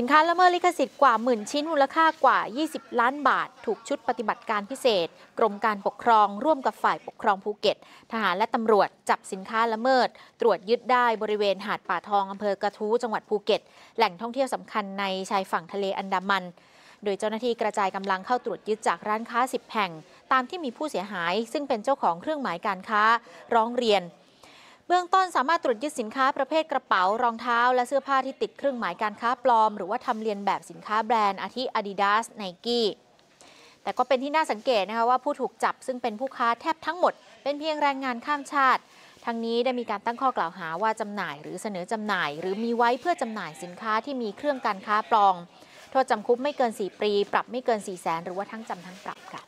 สินค้าละเมิดลิขสิทธิ์กว่าหมื่นชิ้นมูลค่ากว่า 20 ล้านบาทถูกชุดปฏิบัติการพิเศษ กรมการปกครองร่วมกับฝ่ายปกครองภูเก็ตทหารและตำรวจจับสินค้าละเมิด ตรวจยึดได้บริเวณหาดป่าทองอำเภอกระทู้จังหวัดภูเก็ตแหล่งท่องเที่ยวสำคัญในชายฝั่งทะเลอันดามัน โดยเจ้าหน้าที่กระจายกำลังเข้าตรวจยึดจากร้านค้า 10 แห่ง ตามที่มีผู้เสียหายซึ่งเป็นเจ้าของเครื่องหมายการค้าร้องเรียนเบื้องต้นสามารถตรวจยึดสินค้า ประเภทกระเป๋ารองเท้า และเสื้อผ้าที่ติดเครื่องหมายการค้าปลอมหรือว่าทำเลียนแบบสินค้าแบรนด์อาทิ Adidas Nike แต่ก็เป็นที่น่าสังเกตนะคะว่าผู้ถูกจับซึ่งเป็นผู้ค้าแทบทั้งหมดเป็นเพียงแรงงานข้ามชาติ ทั้งนี้ได้มีการตั้งข้อกล่าวหาว่าจำหน่ายหรือเสนอจำหน่าย หรือมีไว้เพื่อจำหน่ายสินค้าที่มีเครื่องการค้าปลอมโทษจำคุกไม่เกิน 4ปีปรับไม่เกิน 4 0 0แสนหรือว่าทั้งจำทั้งปรับค่ะ